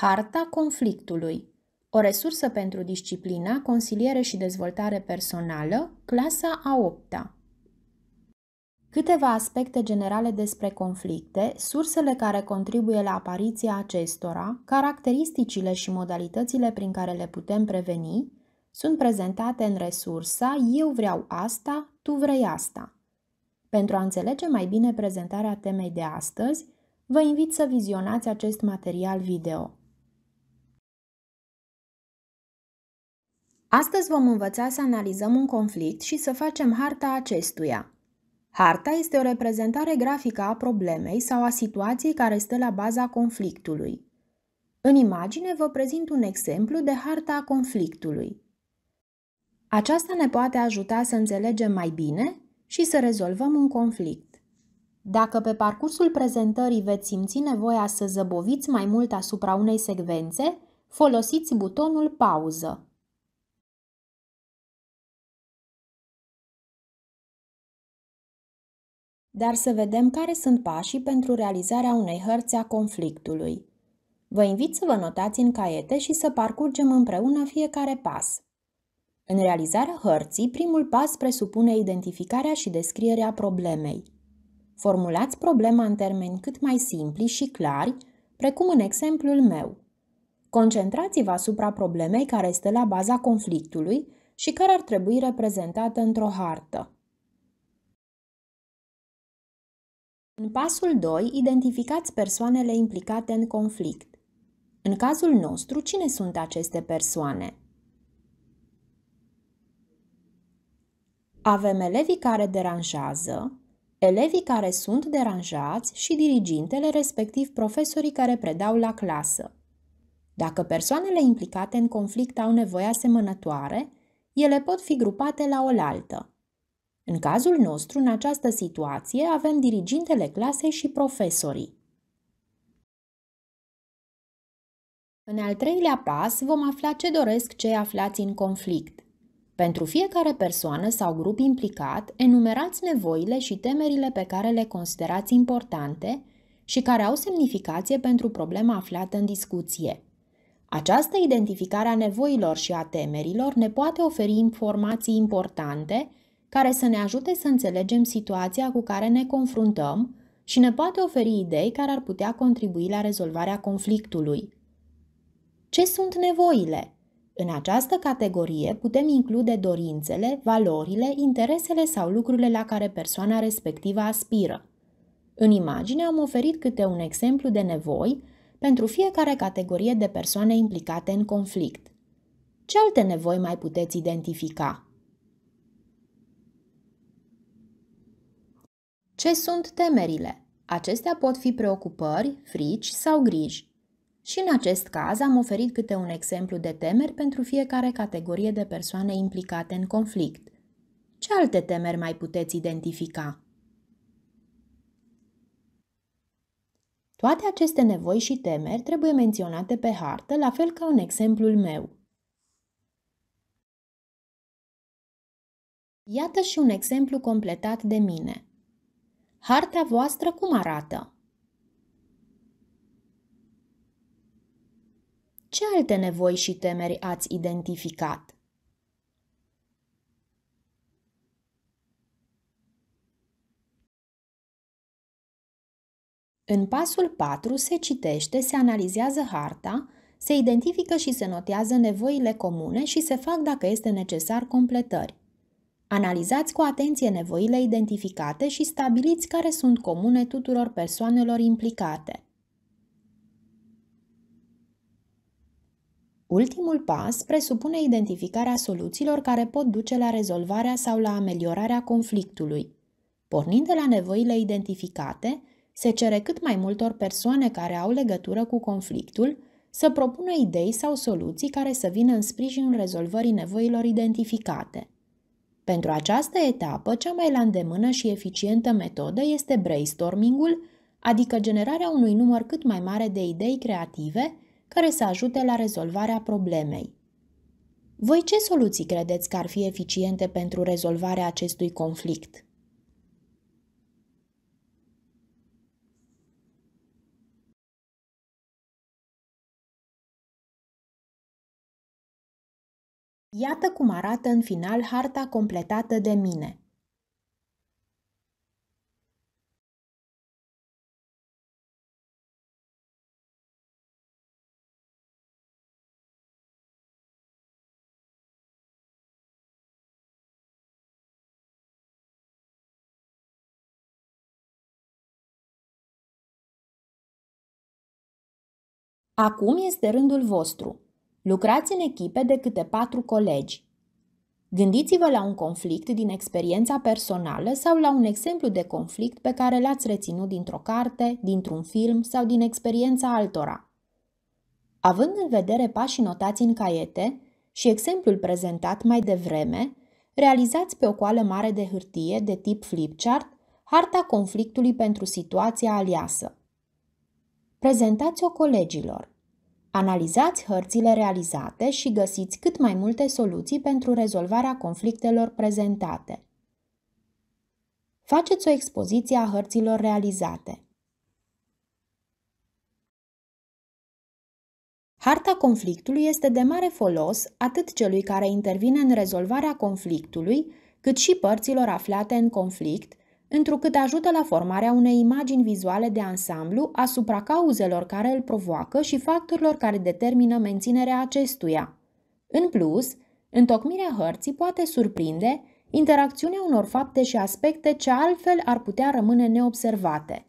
Harta conflictului. O resursă pentru disciplina, consiliere și dezvoltare personală, clasa a 8 -a. Câteva aspecte generale despre conflicte, sursele care contribuie la apariția acestora, caracteristicile și modalitățile prin care le putem preveni, sunt prezentate în resursa Eu vreau asta, tu vrei asta. Pentru a înțelege mai bine prezentarea temei de astăzi, vă invit să vizionați acest material video. Astăzi vom învăța să analizăm un conflict și să facem harta acestuia. Harta este o reprezentare grafică a problemei sau a situației care stă la baza conflictului. În imagine vă prezint un exemplu de harta a conflictului. Aceasta ne poate ajuta să înțelegem mai bine și să rezolvăm un conflict. Dacă pe parcursul prezentării veți simți nevoia să zăboviți mai mult asupra unei secvențe, folosiți butonul pauză. dar să vedem care sunt pașii pentru realizarea unei hărți a conflictului. Vă invit să vă notați în caiete și să parcurgem împreună fiecare pas. În realizarea hărții, primul pas presupune identificarea și descrierea problemei. Formulați problema în termeni cât mai simpli și clari, precum în exemplul meu. Concentrați-vă asupra problemei care este la baza conflictului și care ar trebui reprezentată într-o hartă. În pasul 2, identificați persoanele implicate în conflict. În cazul nostru, cine sunt aceste persoane? Avem elevii care deranjează, elevii care sunt deranjați și dirigintele, respectiv profesorii care predau la clasă. Dacă persoanele implicate în conflict au nevoie asemănătoare, ele pot fi grupate la oaltă. În cazul nostru, în această situație, avem dirigintele clasei și profesorii. În al treilea pas vom afla ce doresc cei aflați în conflict. Pentru fiecare persoană sau grup implicat, enumerați nevoile și temerile pe care le considerați importante și care au semnificație pentru problema aflată în discuție. Această identificare a nevoilor și a temerilor ne poate oferi informații importante care să ne ajute să înțelegem situația cu care ne confruntăm și ne poate oferi idei care ar putea contribui la rezolvarea conflictului. Ce sunt nevoile? În această categorie putem include dorințele, valorile, interesele sau lucrurile la care persoana respectivă aspiră. În imagine am oferit câte un exemplu de nevoi pentru fiecare categorie de persoane implicate în conflict. Ce alte nevoi mai puteți identifica? Ce sunt temerile? Acestea pot fi preocupări, frici sau griji. Și în acest caz am oferit câte un exemplu de temeri pentru fiecare categorie de persoane implicate în conflict. Ce alte temeri mai puteți identifica? Toate aceste nevoi și temeri trebuie menționate pe hartă, la fel ca în exemplul meu. Iată și un exemplu completat de mine. Harta voastră cum arată? Ce alte nevoi și temeri ați identificat? În pasul 4 se citește, se analizează harta, se identifică și se notează nevoile comune și se fac, dacă este necesar, completări. Analizați cu atenție nevoile identificate și stabiliți care sunt comune tuturor persoanelor implicate. Ultimul pas presupune identificarea soluțiilor care pot duce la rezolvarea sau la ameliorarea conflictului. Pornind de la nevoile identificate, se cere cât mai multor persoane care au legătură cu conflictul să propună idei sau soluții care să vină în sprijinul rezolvării nevoilor identificate. Pentru această etapă, cea mai la îndemână și eficientă metodă este brainstormingul, adică generarea unui număr cât mai mare de idei creative care să ajute la rezolvarea problemei. Voi ce soluții credeți că ar fi eficiente pentru rezolvarea acestui conflict? Iată cum arată în final harta completată de mine. Acum este rândul vostru. Lucrați în echipe de câte patru colegi. Gândiți-vă la un conflict din experiența personală sau la un exemplu de conflict pe care l-ați reținut dintr-o carte, dintr-un film sau din experiența altora. Având în vedere pașii notați în caiete și exemplul prezentat mai devreme, realizați pe o coală mare de hârtie de tip flipchart harta conflictului pentru situația aliasă. Prezentați-o colegilor. Analizați hărțile realizate și găsiți cât mai multe soluții pentru rezolvarea conflictelor prezentate. Faceți o expoziție a hărților realizate. Harta conflictului este de mare folos atât celui care intervine în rezolvarea conflictului, cât și părților aflate în conflict, întrucât ajută la formarea unei imagini vizuale de ansamblu asupra cauzelor care îl provoacă și factorilor care determină menținerea acestuia. În plus, întocmirea hărții poate surprinde interacțiunea unor fapte și aspecte ce altfel ar putea rămâne neobservate.